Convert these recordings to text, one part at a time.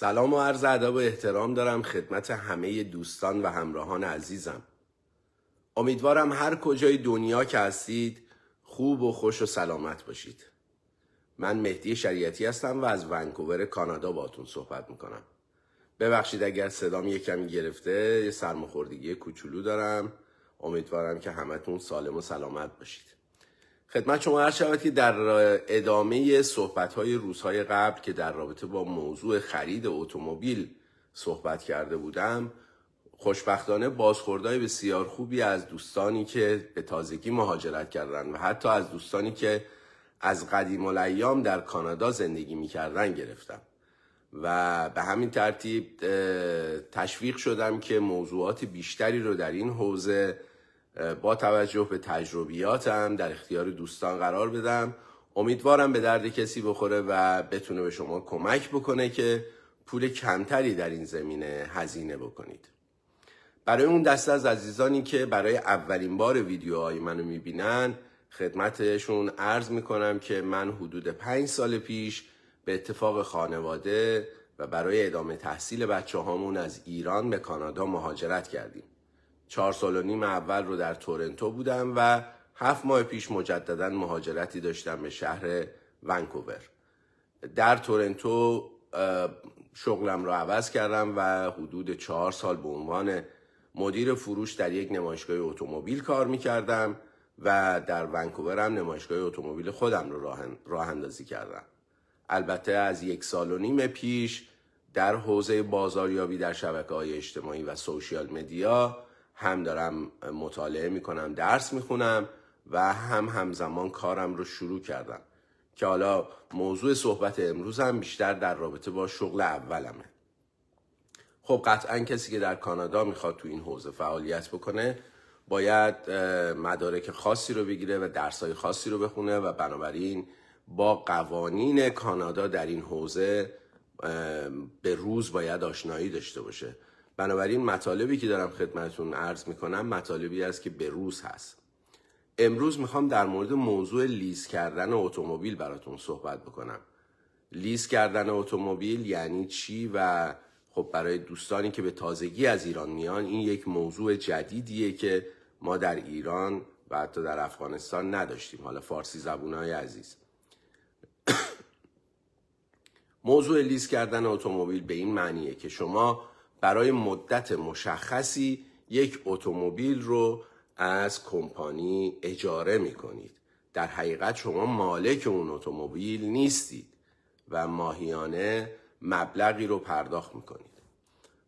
سلام و عرض ادب و احترام دارم خدمت همه دوستان و همراهان عزیزم امیدوارم هر کجای دنیا که هستید خوب و خوش و سلامت باشید من مهدی شریعتی هستم و از ونکوور کانادا باتون صحبت میکنم ببخشید اگر صدام یکم گرفته یه سرماخوردگی کوچولو دارم امیدوارم که همتون سالم و سلامت باشید خدمت شما هر شود که در ادامه صحبت های روزهای قبل که در رابطه با موضوع خرید اتومبیل صحبت کرده بودم خوشبختانه بازخوردهای بسیار خوبی از دوستانی که به تازگی مهاجرت کردن و حتی از دوستانی که از قدیم الایام در کانادا زندگی میکردن گرفتم و به همین ترتیب تشویق شدم که موضوعات بیشتری رو در این حوزه با توجه به تجربیاتم در اختیار دوستان قرار بدم امیدوارم به درد کسی بخوره و بتونه به شما کمک بکنه که پول کمتری در این زمینه هزینه بکنید برای اون دسته از عزیزانی که برای اولین بار ویدیوهای منو میبینن خدمتشون عرض میکنم که من حدود پنج سال پیش به اتفاق خانواده و برای ادامه تحصیل بچه هامون از ایران به کانادا مهاجرت کردیم چهار سال و نیم اول رو در تورنتو بودم و هفت ماه پیش مجددا مهاجرتی داشتم به شهر ونکوور در تورنتو شغلم رو عوض کردم و حدود چهار سال به عنوان مدیر فروش در یک نمایشگاه اتومبیل کار میکردم و در ونکوور هم نمایشگاه اتومبیل خودم رو راه اندازی کردم البته از یک سال و نیم پیش در حوزه بازاریابی در شبکه های اجتماعی و سوشیال مدیا هم دارم مطالعه میکنم درس میخونم و هم همزمان کارم رو شروع کردم که حالا موضوع صحبت امروزم بیشتر در رابطه با شغل اولمه خب قطعا کسی که در کانادا میخواد تو این حوزه فعالیت بکنه باید مدارک خاصی رو بگیره و درسای خاصی رو بخونه و بنابراین با قوانین کانادا در این حوزه به روز باید آشنایی داشته باشه بنابراین مطالبی که دارم خدمتون عرض میکنم مطالبی است که به روز هست امروز میخوام در مورد موضوع لیز کردن اتومبیل براتون صحبت بکنم لیز کردن اتومبیل یعنی چی و خب برای دوستانی که به تازگی از ایران میان این یک موضوع جدیدیه که ما در ایران و حتی در افغانستان نداشتیم حالا فارسی زبونهای عزیز موضوع لیز کردن اتومبیل به این معنیه که شما برای مدت مشخصی یک اتومبیل رو از کمپانی اجاره می کنید در حقیقت شما مالک اون اتومبیل نیستید و ماهیانه مبلغی رو پرداخت کنید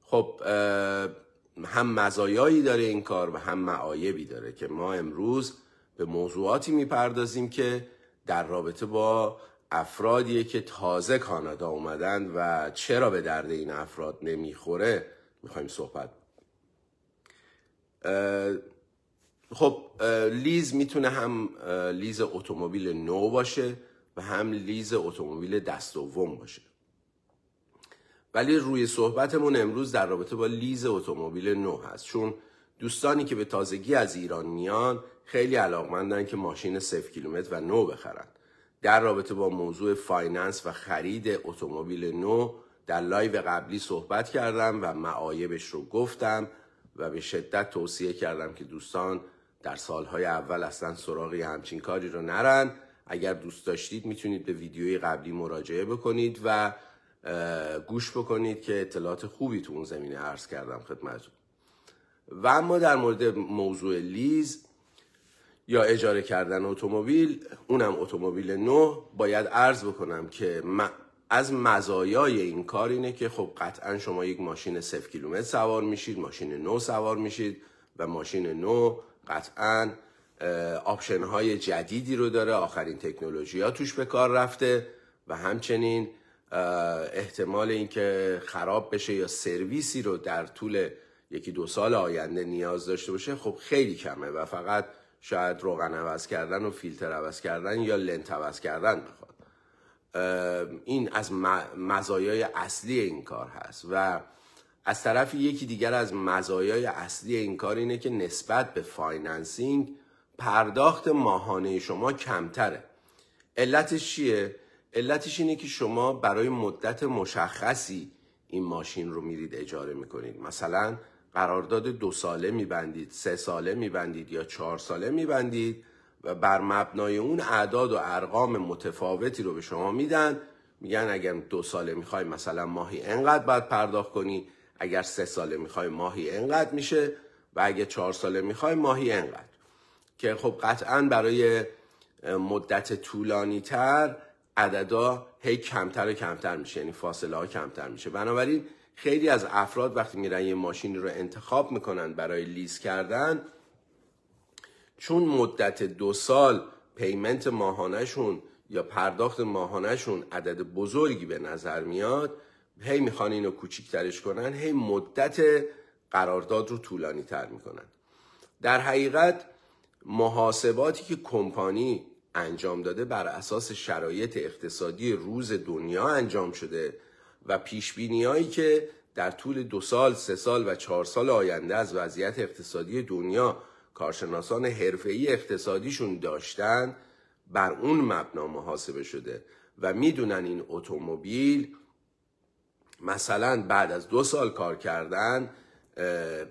خب هم مزایایی داره این کار و هم معایبی داره که ما امروز به موضوعاتی میپردازیم که در رابطه با افرادیه که تازه کانادا اومدن و چرا به درد این افراد نمیخوره میخوایم صحبت خب لیز میتونه هم لیز اتومبیل نو باشه و هم لیز اتومبیل دست دوم باشه ولی روی صحبتمون امروز در رابطه با لیز اتومبیل نو هست چون دوستانی که به تازگی از ایران میان خیلی علاقمندن که ماشین صفر کیلومتر و نو بخرن در رابطه با موضوع فایننس و خرید اتومبیل نو در لایو قبلی صحبت کردم و معایبش رو گفتم و به شدت توصیه کردم که دوستان در سالهای اول اصلا سراغی همچین کاری رو نرن اگر دوست داشتید میتونید به ویدیوی قبلی مراجعه بکنید و گوش بکنید که اطلاعات خوبی تو اون زمینه عرض کردم خدمتتون و اما در مورد موضوع لیز یا اجاره کردن اتومبیل اونم اتومبیل نو باید عرض بکنم که از مزایای این کار اینه که خب قطعا شما یک ماشین 0 کیلومتر سوار میشید ماشین نو سوار میشید و ماشین نو قطعا آپشن های جدیدی رو داره آخرین تکنولوژی ها توش به کار رفته و همچنین احتمال اینکه خراب بشه یا سرویسی رو در طول یکی دو سال آینده نیاز داشته باشه خب خیلی کمه و فقط شاید روغن عوض کردن و فیلتر عوض کردن یا لنت عوض کردن بخواد این از مزایای اصلی این کار هست و از طرف یکی دیگر از مزایای اصلی این کار اینه که نسبت به فایننسینگ پرداخت ماهانه شما کمتره علتش چیه؟ علتش اینه که شما برای مدت مشخصی این ماشین رو میرید اجاره میکنید مثلا قرارداد دو ساله میبندید سه ساله میبندید یا چهار ساله میبندید و بر مبنای اون اعداد و ارقام متفاوتی رو به شما میدن میگن اگر دو ساله میخوای مثلا ماهی انقدر باید پرداخت کنی اگر سه ساله میخوای ماهی انقدر میشه و اگه چهار ساله میخوای ماهی انقدر که خب قطعا برای مدت طولانی تر عددا هی کمتر و کمتر میشه یعنی فاصله ها کمتر میشه بنابراین خیلی از افراد وقتی میرن یه ماشینی رو انتخاب میکنن برای لیز کردن چون مدت دو سال پیمنت ماهانشون یا پرداخت ماهانشون عدد بزرگی به نظر میاد هی میخوان اینو کوچیکترش کنن هی مدت قرارداد رو طولانی تر میکنن در حقیقت محاسباتی که کمپانی انجام داده بر اساس شرایط اقتصادی روز دنیا انجام شده و پیش هایی که در طول دو سال، سه سال و چهار سال آینده از وضعیت اقتصادی دنیا کارشناسان حرفه‌ای اقتصادیشون داشتن بر اون مبنا محاسبه شده و میدونن این اتومبیل مثلا بعد از دو سال کار کردن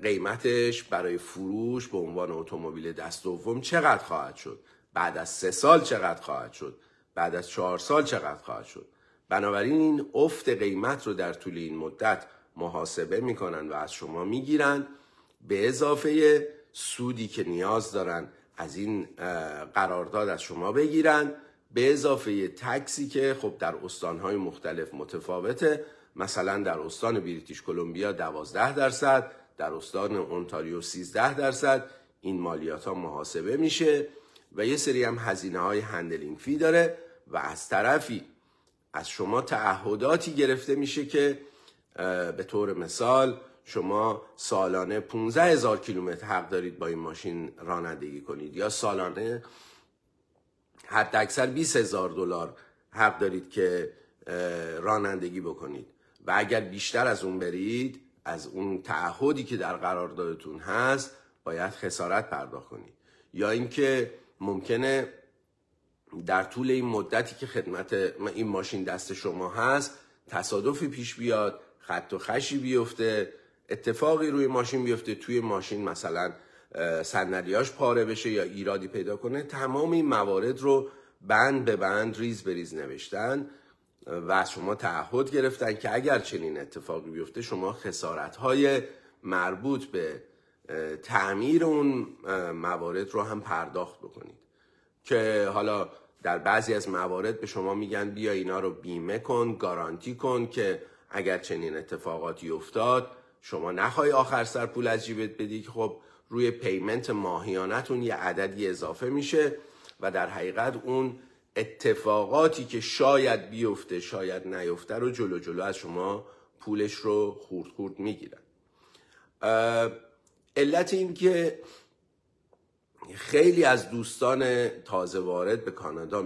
قیمتش برای فروش به عنوان اتومبیل دست دوم چقدر خواهد شد بعد از سه سال چقدر خواهد شد بعد از چهار سال چقدر خواهد شد بنابراین این افت قیمت رو در طول این مدت محاسبه میکنن و از شما میگیرن به اضافه سودی که نیاز دارن از این قرارداد از شما بگیرن به اضافه تکسی که خب در استانهای مختلف متفاوته مثلا در استان بریتیش کلمبیا 12 درصد در استان اونتاریو 13 درصد این مالیات ها محاسبه میشه و یه سری هم هزینه های هندلینگ فی داره و از طرفی از شما تعهداتی گرفته میشه که به طور مثال شما سالانه 15 هزار کیلومتر حق دارید با این ماشین رانندگی کنید یا سالانه حد اکثر 20 هزار دلار حق دارید که رانندگی بکنید و اگر بیشتر از اون برید از اون تعهدی که در قراردادتون هست باید خسارت پرداخت کنید یا اینکه ممکنه در طول این مدتی که خدمت این ماشین دست شما هست تصادفی پیش بیاد خط و خشی بیفته اتفاقی روی ماشین بیفته توی ماشین مثلا صندلیاش پاره بشه یا ایرادی پیدا کنه تمام این موارد رو بند به بند ریز به ریز نوشتن و از شما تعهد گرفتن که اگر چنین اتفاقی بیفته شما خسارت های مربوط به تعمیر اون موارد رو هم پرداخت بکنید که حالا در بعضی از موارد به شما میگن بیا اینا رو بیمه کن گارانتی کن که اگر چنین اتفاقاتی افتاد شما نخوای آخر سر پول از جیبت بدی که خب روی پیمنت ماهیانتون یه عددی اضافه میشه و در حقیقت اون اتفاقاتی که شاید بیفته شاید نیفته رو جلو جلو از شما پولش رو خورد خورد میگیرن علت این که خیلی از دوستان تازه وارد به کانادا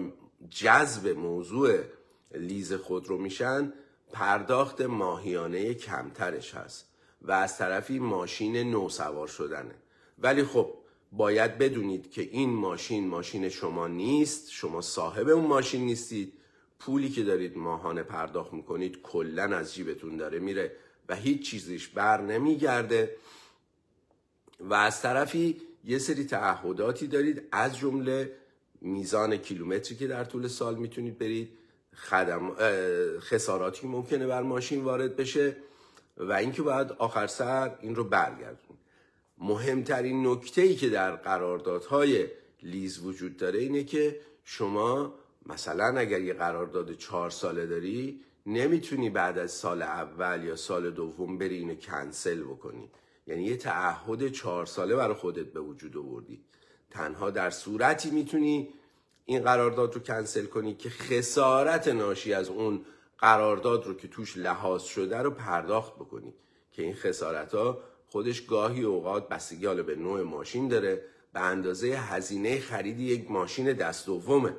جذب موضوع لیز خود رو میشن پرداخت ماهیانه کمترش هست و از طرفی ماشین نو سوار شدنه ولی خب باید بدونید که این ماشین ماشین شما نیست شما صاحب اون ماشین نیستید پولی که دارید ماهانه پرداخت میکنید کلا از جیبتون داره میره و هیچ چیزیش بر نمیگرده و از طرفی یه سری تعهداتی دارید از جمله میزان کیلومتری که در طول سال میتونید برید خدم... خساراتی ممکنه بر ماشین وارد بشه و اینکه باید آخر سر این رو برگردونید مهمترین نکته ای که در قراردادهای لیز وجود داره اینه که شما مثلا اگر یه قرارداد چهار ساله داری نمیتونی بعد از سال اول یا سال دوم بری اینو کنسل بکنی یعنی یه تعهد چهار ساله برای خودت به وجود آوردی تنها در صورتی میتونی این قرارداد رو کنسل کنی که خسارت ناشی از اون قرارداد رو که توش لحاظ شده رو پرداخت بکنی که این خسارت ها خودش گاهی اوقات بستگی حالا به نوع ماشین داره به اندازه هزینه خرید یک ماشین دست دومه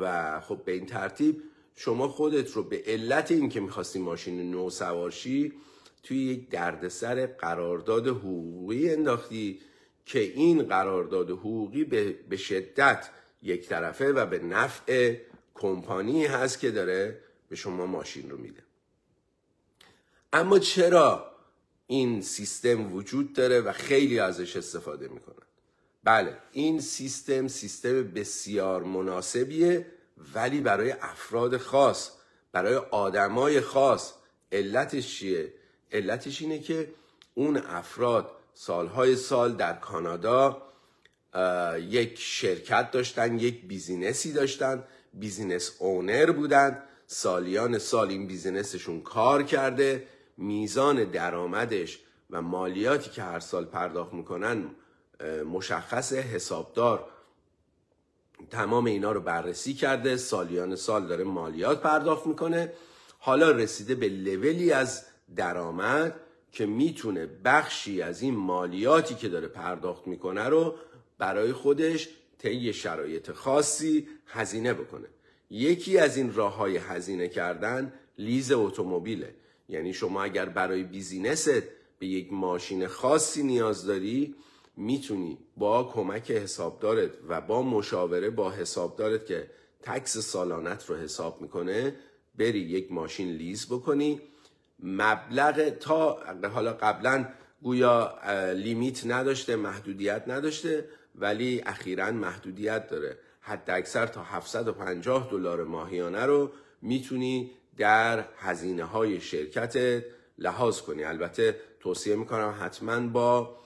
و خب به این ترتیب شما خودت رو به علت اینکه میخواستی ماشین نو سوارشی توی یک دردسر قرارداد حقوقی انداختی که این قرارداد حقوقی به شدت یک طرفه و به نفع کمپانی هست که داره به شما ماشین رو میده اما چرا این سیستم وجود داره و خیلی ازش استفاده میکنن بله این سیستم سیستم بسیار مناسبیه ولی برای افراد خاص برای آدمای خاص علتش چیه علتش اینه که اون افراد سالهای سال در کانادا یک شرکت داشتن یک بیزینسی داشتن بیزینس اونر بودن سالیان سال این بیزینسشون کار کرده میزان درآمدش و مالیاتی که هر سال پرداخت میکنن مشخص حسابدار تمام اینا رو بررسی کرده سالیان سال داره مالیات پرداخت میکنه حالا رسیده به لولی از درآمد که میتونه بخشی از این مالیاتی که داره پرداخت میکنه رو برای خودش طی شرایط خاصی هزینه بکنه یکی از این راه های هزینه کردن لیز اتومبیله یعنی شما اگر برای بیزینست به یک ماشین خاصی نیاز داری میتونی با کمک حسابدارت و با مشاوره با حسابدارت که تکس سالانت رو حساب میکنه بری یک ماشین لیز بکنی مبلغ تا حالا قبلا گویا لیمیت نداشته محدودیت نداشته ولی اخیرا محدودیت داره حد اکثر تا 750 دلار ماهیانه رو میتونی در هزینه های شرکتت لحاظ کنی البته توصیه میکنم حتما با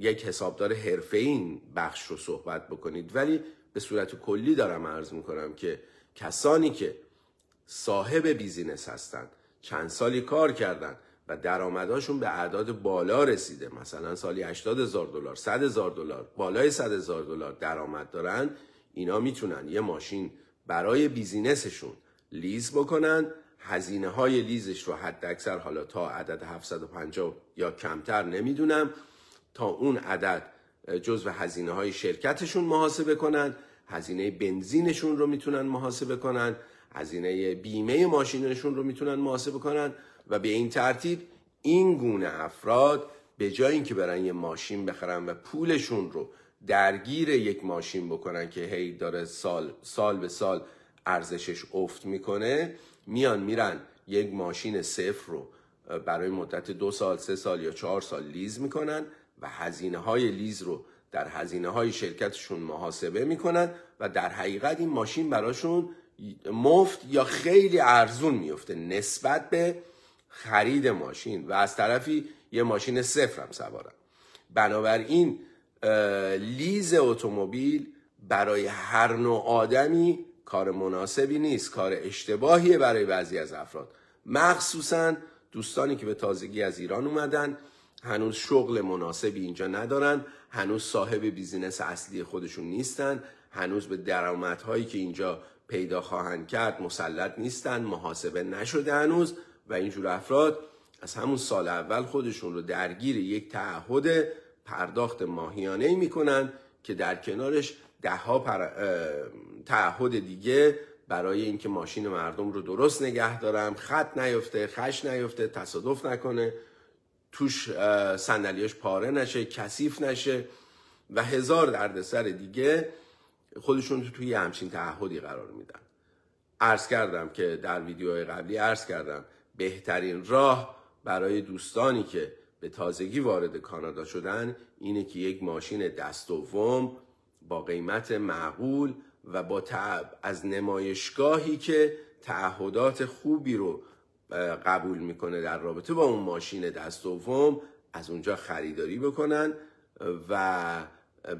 یک حسابدار حرفه این بخش رو صحبت بکنید ولی به صورت کلی دارم عرض میکنم که کسانی که صاحب بیزینس هستند چند سالی کار کردن و درآمدهاشون به اعداد بالا رسیده مثلا سالی 80 هزار دلار 100 هزار دلار بالای 100 هزار دلار درآمد دارن اینا میتونن یه ماشین برای بیزینسشون لیز بکنن هزینه های لیزش رو حد اکثر حالا تا عدد 750 یا کمتر نمیدونم تا اون عدد جزو هزینه های شرکتشون محاسبه کنن هزینه بنزینشون رو میتونن محاسبه کنن هزینه بیمه ماشینشون رو میتونن محاسبه کنن و به این ترتیب این گونه افراد به جای اینکه برن یه ماشین بخرن و پولشون رو درگیر یک ماشین بکنن که هی داره سال سال به سال ارزشش افت میکنه میان میرن یک ماشین صفر رو برای مدت دو سال سه سال یا چهار سال لیز میکنن و هزینه های لیز رو در هزینه های شرکتشون محاسبه میکنن و در حقیقت این ماشین براشون مفت یا خیلی ارزون میفته نسبت به خرید ماشین و از طرفی یه ماشین هم سوارم بنابراین لیز اتومبیل برای هر نوع آدمی کار مناسبی نیست کار اشتباهیه برای بعضی از افراد مخصوصا دوستانی که به تازگی از ایران اومدن هنوز شغل مناسبی اینجا ندارن هنوز صاحب بیزینس اصلی خودشون نیستن هنوز به درآمدهایی که اینجا پیدا خواهند کرد مسلط نیستن محاسبه نشده هنوز و اینجور افراد از همون سال اول خودشون رو درگیر یک تعهد پرداخت ماهیانه ای میکنن که در کنارش دهها پر... تعهد دیگه برای اینکه ماشین مردم رو درست نگه دارم خط نیفته خش نیفته تصادف نکنه توش صندلیاش پاره نشه کثیف نشه و هزار دردسر دیگه خودشون توی همچین تعهدی قرار میدن عرض کردم که در ویدیوهای قبلی عرض کردم بهترین راه برای دوستانی که به تازگی وارد کانادا شدن اینه که یک ماشین دست دوم با قیمت معقول و با تعب از نمایشگاهی که تعهدات خوبی رو قبول میکنه در رابطه با اون ماشین دست دوم از اونجا خریداری بکنن و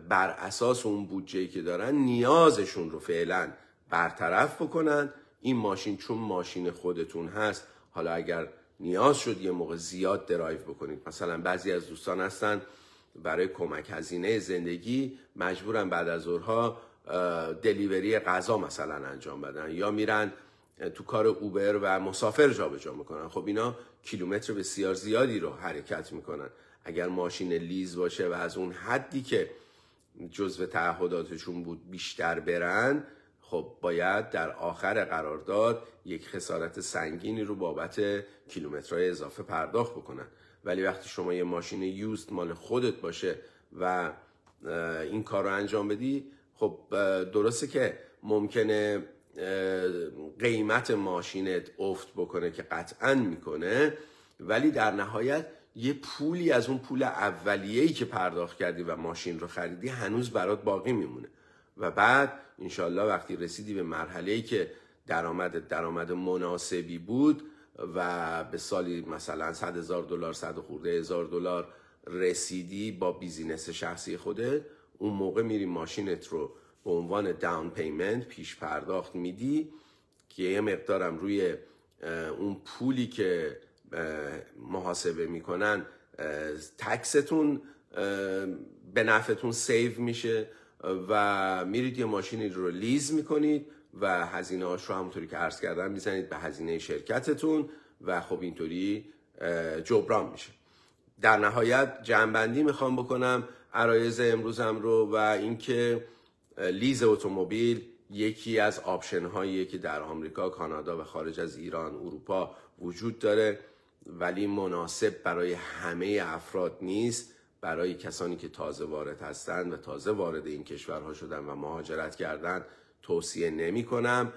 بر اساس اون بودجه که دارن نیازشون رو فعلا برطرف بکنن این ماشین چون ماشین خودتون هست حالا اگر نیاز شد یه موقع زیاد درایو بکنید مثلا بعضی از دوستان هستن برای کمک هزینه زندگی مجبورن بعد از ظهرها دلیوری غذا مثلا انجام بدن یا میرن تو کار اوبر و مسافر جابجا میکنن خب اینا کیلومتر بسیار زیادی رو حرکت میکنن اگر ماشین لیز باشه و از اون حدی که جزو تعهداتشون بود بیشتر برن خب باید در آخر قرارداد یک خسارت سنگینی رو بابت کیلومترهای اضافه پرداخت بکنن ولی وقتی شما یه ماشین یوست مال خودت باشه و این کار رو انجام بدی خب درسته که ممکنه قیمت ماشینت افت بکنه که قطعا میکنه ولی در نهایت یه پولی از اون پول اولیه‌ای که پرداخت کردی و ماشین رو خریدی هنوز برات باقی میمونه و بعد انشالله وقتی رسیدی به مرحلهی که درآمد درآمد مناسبی بود و به سالی مثلا 100 هزار دلار 100 خورده هزار دلار رسیدی با بیزینس شخصی خوده اون موقع میری ماشینت رو به عنوان داون پیمنت پیش پرداخت میدی که یه مقدارم روی اون پولی که محاسبه میکنن تکستون به نفعتون سیو میشه و میرید یه ماشینی رو لیز میکنید و هزینه هاش رو همونطوری که عرض کردم میزنید به هزینه شرکتتون و خب اینطوری جبران میشه در نهایت جنبندی میخوام بکنم عرایز امروزم رو و اینکه لیز اتومبیل یکی از آپشن هایی که در آمریکا، کانادا و خارج از ایران، اروپا وجود داره ولی مناسب برای همه افراد نیست برای کسانی که تازه وارد هستند و تازه وارد این کشورها شدن و مهاجرت کردن توصیه نمی کنم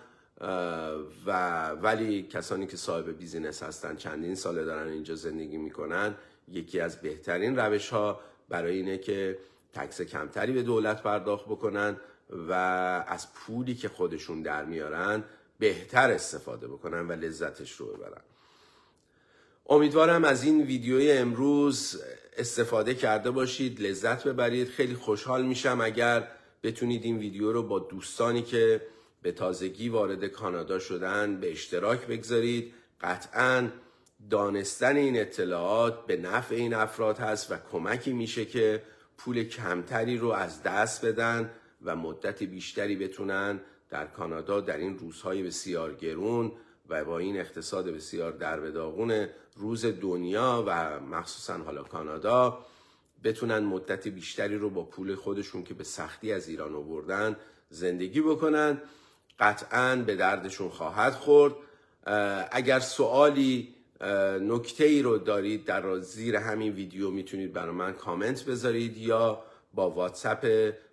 و ولی کسانی که صاحب بیزینس هستن چندین ساله دارن اینجا زندگی میکنن یکی از بهترین روش ها برای اینه که تکس کمتری به دولت پرداخت بکنن و از پولی که خودشون در میارن بهتر استفاده بکنن و لذتش رو ببرن امیدوارم از این ویدیوی امروز استفاده کرده باشید لذت ببرید خیلی خوشحال میشم اگر بتونید این ویدیو رو با دوستانی که به تازگی وارد کانادا شدن به اشتراک بگذارید قطعا دانستن این اطلاعات به نفع این افراد هست و کمکی میشه که پول کمتری رو از دست بدن و مدت بیشتری بتونن در کانادا در این روزهای بسیار گرون و با این اقتصاد بسیار در روز دنیا و مخصوصا حالا کانادا بتونن مدت بیشتری رو با پول خودشون که به سختی از ایران آوردن زندگی بکنن قطعا به دردشون خواهد خورد اگر سوالی نکته ای رو دارید در زیر همین ویدیو میتونید برای من کامنت بذارید یا با واتساپ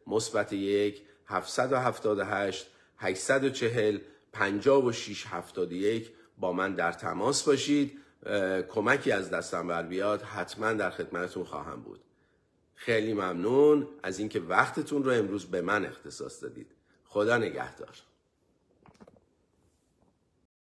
مثبت یک 778 840 5671 با من در تماس باشید کمکی از دستم بر بیاد حتما در خدمتتون خواهم بود خیلی ممنون از اینکه وقتتون رو امروز به من اختصاص دادید خدا نگهدار